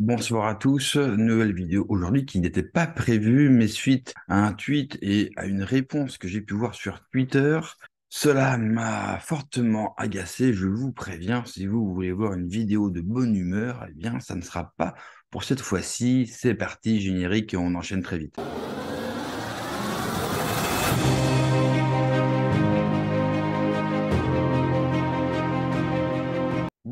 Bonsoir à tous. Nouvelle vidéo aujourd'hui qui n'était pas prévue, mais suite à un tweet et à une réponse que j'ai pu voir sur Twitter, cela m'a fortement agacé. Je vous préviens, si vous voulez voir une vidéo de bonne humeur, eh bien, ça ne sera pas pour cette fois-ci. C'est parti, générique, et on enchaîne très vite.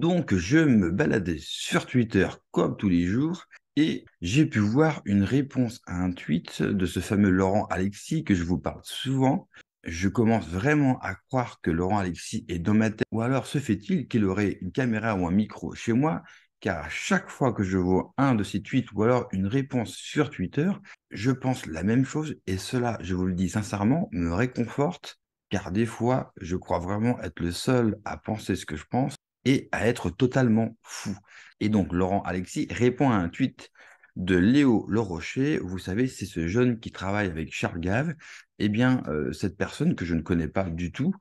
Donc, je me baladais sur Twitter comme tous les jours et j'ai pu voir une réponse à un tweet de ce fameux Laurent Alexis que je vous parle souvent. Je commence vraiment à croire que Laurent Alexis est dans ma tête. Ou alors se fait-il qu'il aurait une caméra ou un micro chez moi Car à chaque fois que je vois un de ces tweets ou alors une réponse sur Twitter, je pense la même chose. Et cela, je vous le dis sincèrement, me réconforte. Car des fois, je crois vraiment être le seul à penser ce que je pense et à être totalement fou. Et donc, Laurent Alexis répond à un tweet de Léo Lerocher. Vous savez, c'est ce jeune qui travaille avec Charles Gave. Eh bien, euh, cette personne que je ne connais pas du tout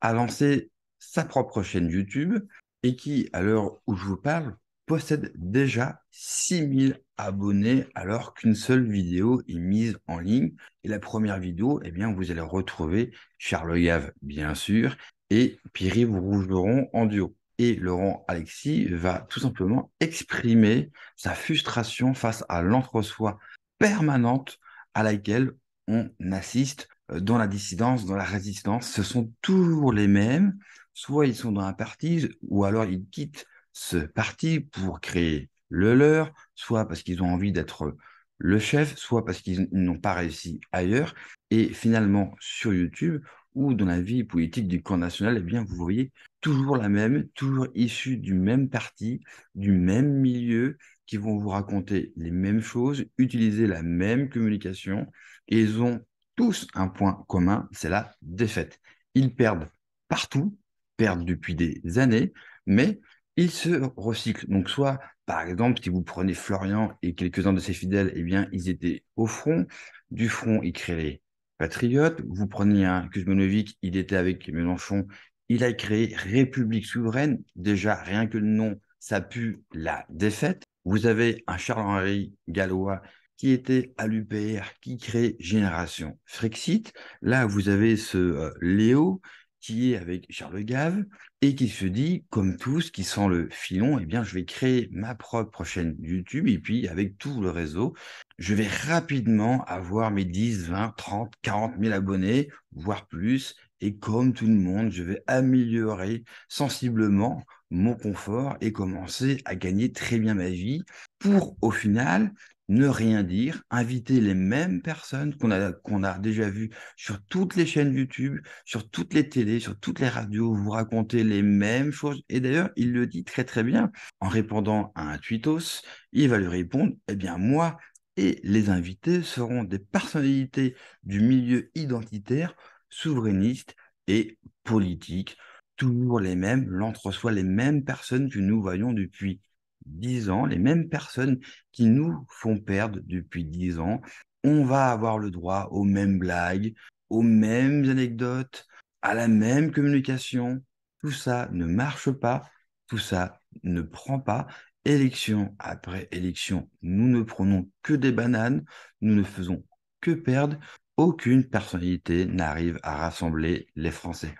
a lancé sa propre chaîne YouTube et qui, à l'heure où je vous parle, possède déjà 6000 abonnés alors qu'une seule vidéo est mise en ligne. Et la première vidéo, eh bien, vous allez retrouver Charles Gave, bien sûr, et vous Rougeron en duo. Et Laurent Alexis va tout simplement exprimer sa frustration face à l'entre-soi permanente à laquelle on assiste euh, dans la dissidence, dans la résistance. Ce sont toujours les mêmes. Soit ils sont dans un parti, ou alors ils quittent ce parti pour créer le leur, soit parce qu'ils ont envie d'être le chef, soit parce qu'ils n'ont pas réussi ailleurs. Et finalement, sur YouTube, ou dans la vie politique du camp national, et eh bien, vous voyez toujours la même, toujours issue du même parti, du même milieu, qui vont vous raconter les mêmes choses, utiliser la même communication, et ils ont tous un point commun, c'est la défaite. Ils perdent partout, perdent depuis des années, mais ils se recyclent. Donc soit, par exemple, si vous prenez Florian et quelques-uns de ses fidèles, et eh bien, ils étaient au front. Du front, ils créaient patriote. Vous prenez un Kuzmanovic, il était avec Mélenchon, il a créé République souveraine. Déjà, rien que le nom, ça pue la défaite. Vous avez un Charles-Henri Gallois qui était à l'UPR, qui crée Génération Frexit. Là, vous avez ce euh, Léo qui est avec Charles Gave et qui se dit, comme tous, qui sent le filon, eh bien, je vais créer ma propre chaîne YouTube et puis avec tout le réseau, je vais rapidement avoir mes 10, 20, 30, 40 000 abonnés, voire plus. Et comme tout le monde, je vais améliorer sensiblement mon confort et commencer à gagner très bien ma vie pour, au final, ne rien dire, inviter les mêmes personnes qu'on a, qu'on a déjà vues sur toutes les chaînes YouTube, sur toutes les télés, sur toutes les radios, vous raconter les mêmes choses. Et d'ailleurs, il le dit très très bien. En répondant à un tweetos, il va lui répondre, eh bien moi et les invités seront des personnalités du milieu identitaire, souverainiste et politique, toujours les mêmes, l'entre-soi, les mêmes personnes que nous voyons depuis dix ans, les mêmes personnes qui nous font perdre depuis dix ans, on va avoir le droit aux mêmes blagues, aux mêmes anecdotes, à la même communication. Tout ça ne marche pas, tout ça ne prend pas. Élection après élection, nous ne prenons que des bananes, nous ne faisons que perdre. Aucune personnalité n'arrive à rassembler les Français.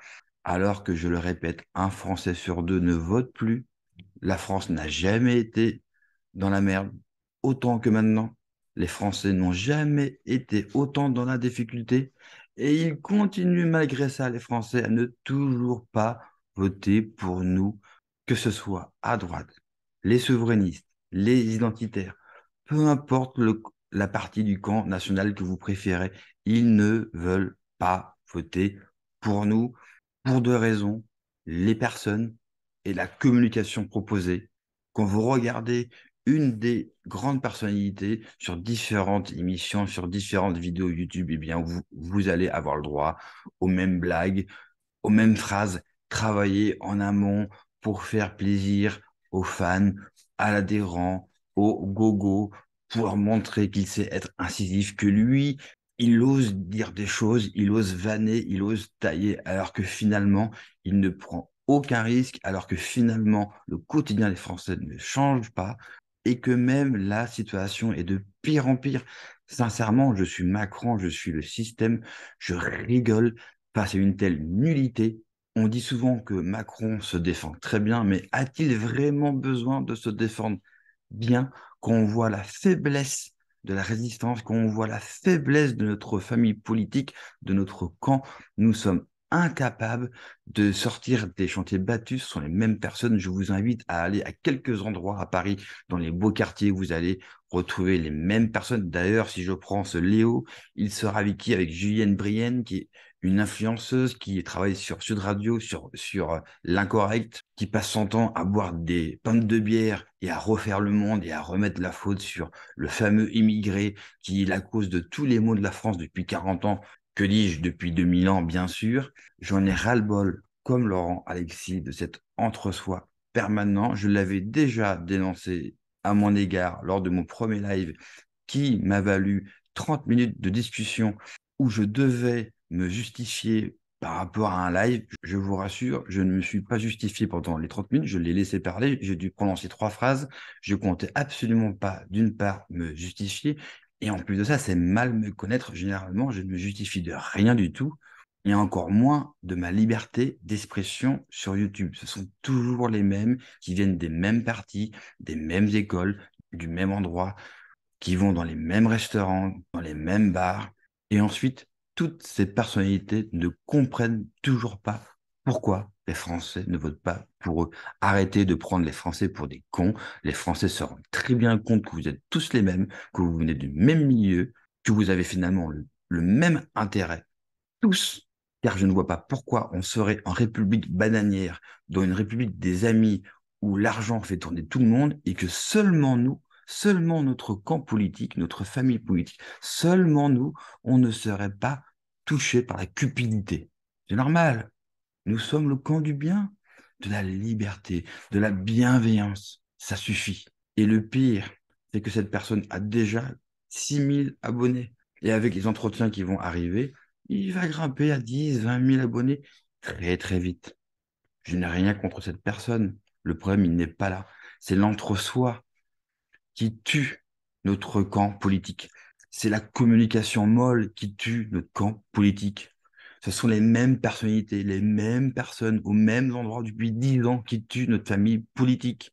Alors que, je le répète, un Français sur deux ne vote plus la France n'a jamais été dans la merde autant que maintenant. Les Français n'ont jamais été autant dans la difficulté et ils continuent malgré ça, les Français, à ne toujours pas voter pour nous, que ce soit à droite, les souverainistes, les identitaires, peu importe la partie du camp national que vous préférez, ils ne veulent pas voter pour nous pour deux raisons. Les personnes la communication proposée, quand vous regardez une des grandes personnalités sur différentes émissions, sur différentes vidéos YouTube, et eh bien, vous, vous allez avoir le droit aux mêmes blagues, aux mêmes phrases, travailler en amont pour faire plaisir aux fans, à l'adhérent, au gogo, pour montrer qu'il sait être incisif, que lui, il ose dire des choses, il ose vanner, il ose tailler, alors que finalement, il ne prend aucun risque, alors que finalement, le quotidien des Français ne change pas et que même la situation est de pire en pire. Sincèrement, je suis Macron, je suis le système, je rigole face à une telle nullité. On dit souvent que Macron se défend très bien, mais a-t-il vraiment besoin de se défendre bien quand on voit la faiblesse de la résistance, quand on voit la faiblesse de notre famille politique, de notre camp Nous sommes incapables de sortir des chantiers battus. Ce sont les mêmes personnes. Je vous invite à aller à quelques endroits à Paris, dans les beaux quartiers, vous allez retrouver les mêmes personnes. D'ailleurs, si je prends ce Léo, il sera avec qui Avec Julienne Brienne, qui est une influenceuse qui travaille sur Sud Radio, sur, sur euh, l'incorrect, qui passe son temps à boire des pintes de bière et à refaire le monde et à remettre la faute sur le fameux immigré qui est la cause de tous les maux de la France depuis 40 ans que dis-je, depuis 2000 ans, bien sûr. J'en ai ras-le-bol, comme Laurent Alexis, de cet entre-soi permanent. Je l'avais déjà dénoncé à mon égard lors de mon premier live qui m'a valu 30 minutes de discussion où je devais me justifier par rapport à un live. Je vous rassure, je ne me suis pas justifié pendant les 30 minutes, je l'ai laissé parler, j'ai dû prononcer trois phrases. Je comptais absolument pas, d'une part, me justifier et en plus de ça, c'est mal me connaître. Généralement, je ne me justifie de rien du tout, et encore moins de ma liberté d'expression sur YouTube. Ce sont toujours les mêmes qui viennent des mêmes parties, des mêmes écoles, du même endroit, qui vont dans les mêmes restaurants, dans les mêmes bars. Et ensuite, toutes ces personnalités ne comprennent toujours pas pourquoi les Français ne votent pas pour eux Arrêtez de prendre les Français pour des cons. Les Français se rendent très bien compte que vous êtes tous les mêmes, que vous venez du même milieu, que vous avez finalement le, même intérêt. Tous. Car je ne vois pas pourquoi on serait en république bananière, dans une république des amis où l'argent fait tourner tout le monde et que seulement nous, seulement notre camp politique, notre famille politique, seulement nous, on ne serait pas touché par la cupidité. C'est normal. Nous sommes le camp du bien, de la liberté, de la bienveillance. Ça suffit. Et le pire, c'est que cette personne a déjà 6000 abonnés. Et avec les entretiens qui vont arriver, il va grimper à 10, 20 000 abonnés très, très vite. Je n'ai rien contre cette personne. Le problème, il n'est pas là. C'est l'entre-soi qui tue notre camp politique. C'est la communication molle qui tue notre camp politique. Ce sont les mêmes personnalités, les mêmes personnes aux mêmes endroits depuis dix ans qui tuent notre famille politique.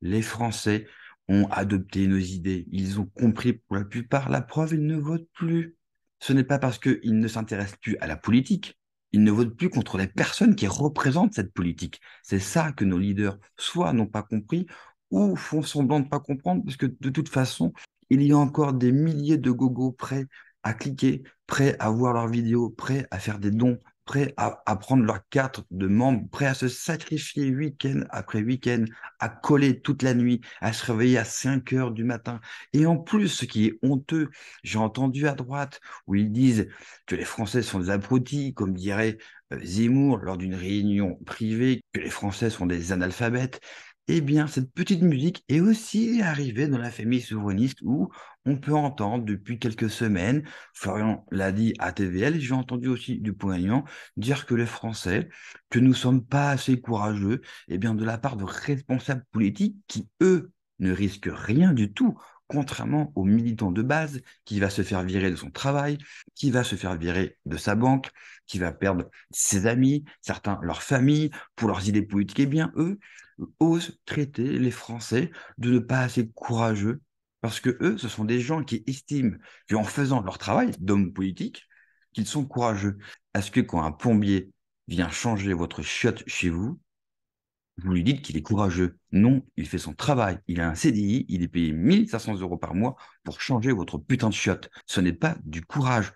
Les Français ont adopté nos idées. Ils ont compris pour la plupart. La preuve, ils ne votent plus. Ce n'est pas parce qu'ils ne s'intéressent plus à la politique. Ils ne votent plus contre les personnes qui représentent cette politique. C'est ça que nos leaders, soit n'ont pas compris, ou font semblant de ne pas comprendre, parce que de toute façon, il y a encore des milliers de gogos prêts à cliquer, prêts à voir leurs vidéos, prêts à faire des dons, prêts à, prendre leurs cartes de membres, prêts à se sacrifier week-end après week-end, à coller toute la nuit, à se réveiller à 5 heures du matin. Et en plus, ce qui est honteux, j'ai entendu à droite où ils disent que les Français sont des abrutis, comme dirait euh, Zemmour lors d'une réunion privée, que les Français sont des analphabètes eh bien, cette petite musique est aussi arrivée dans la famille souverainiste où on peut entendre depuis quelques semaines, Florian l'a dit à TVL, j'ai entendu aussi du Poignant dire que les Français, que nous ne sommes pas assez courageux, eh bien, de la part de responsables politiques qui, eux, ne risquent rien du tout contrairement aux militants de base qui va se faire virer de son travail, qui va se faire virer de sa banque, qui va perdre ses amis, certains leurs familles pour leurs idées politiques, eh bien, eux osent traiter les Français de ne pas assez courageux, parce que eux, ce sont des gens qui estiment qu'en faisant leur travail d'hommes politiques, qu'ils sont courageux. Est-ce que quand un pompier vient changer votre chiotte chez vous, vous lui dites qu'il est courageux. Non, il fait son travail. Il a un CDI, il est payé 1500 euros par mois pour changer votre putain de chiotte. Ce n'est pas du courage.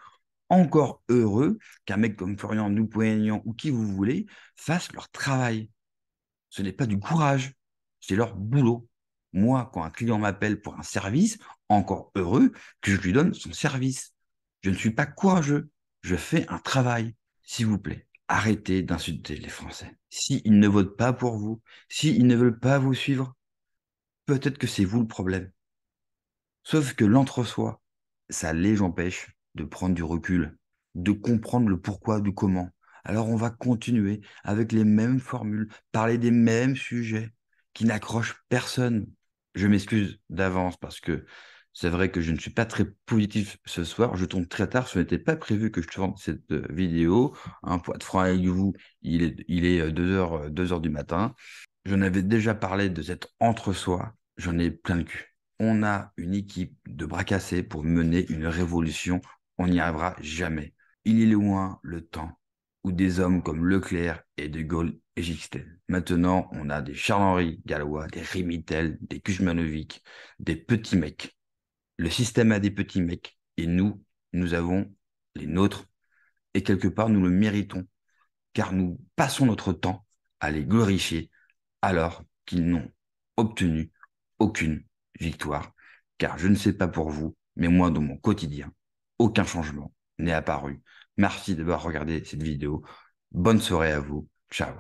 Encore heureux qu'un mec comme Florian Noupoignan ou qui vous voulez fasse leur travail. Ce n'est pas du courage, c'est leur boulot. Moi, quand un client m'appelle pour un service, encore heureux que je lui donne son service. Je ne suis pas courageux, je fais un travail, s'il vous plaît arrêtez d'insulter les Français. S'ils ne votent pas pour vous, s'ils ne veulent pas vous suivre, peut-être que c'est vous le problème. Sauf que l'entre-soi, ça les empêche de prendre du recul, de comprendre le pourquoi du comment. Alors on va continuer avec les mêmes formules, parler des mêmes sujets qui n'accrochent personne. Je m'excuse d'avance parce que c'est vrai que je ne suis pas très positif ce soir. Je tombe très tard. Ce n'était pas prévu que je te cette euh, vidéo. Un poids de franc avec vous, il est, il est 2h, euh, euh, du matin. J'en avais déjà parlé de cet entre-soi. J'en ai plein le cul. On a une équipe de bras cassés pour mener une révolution. On n'y arrivera jamais. Il est loin le temps où des hommes comme Leclerc et De Gaulle et Maintenant, on a des Charles-Henri Gallois, des Rimitel, des Kuzmanovic, des petits mecs le système a des petits mecs et nous, nous avons les nôtres et quelque part nous le méritons car nous passons notre temps à les glorifier alors qu'ils n'ont obtenu aucune victoire car je ne sais pas pour vous mais moi dans mon quotidien aucun changement n'est apparu. Merci d'avoir regardé cette vidéo. Bonne soirée à vous. Ciao.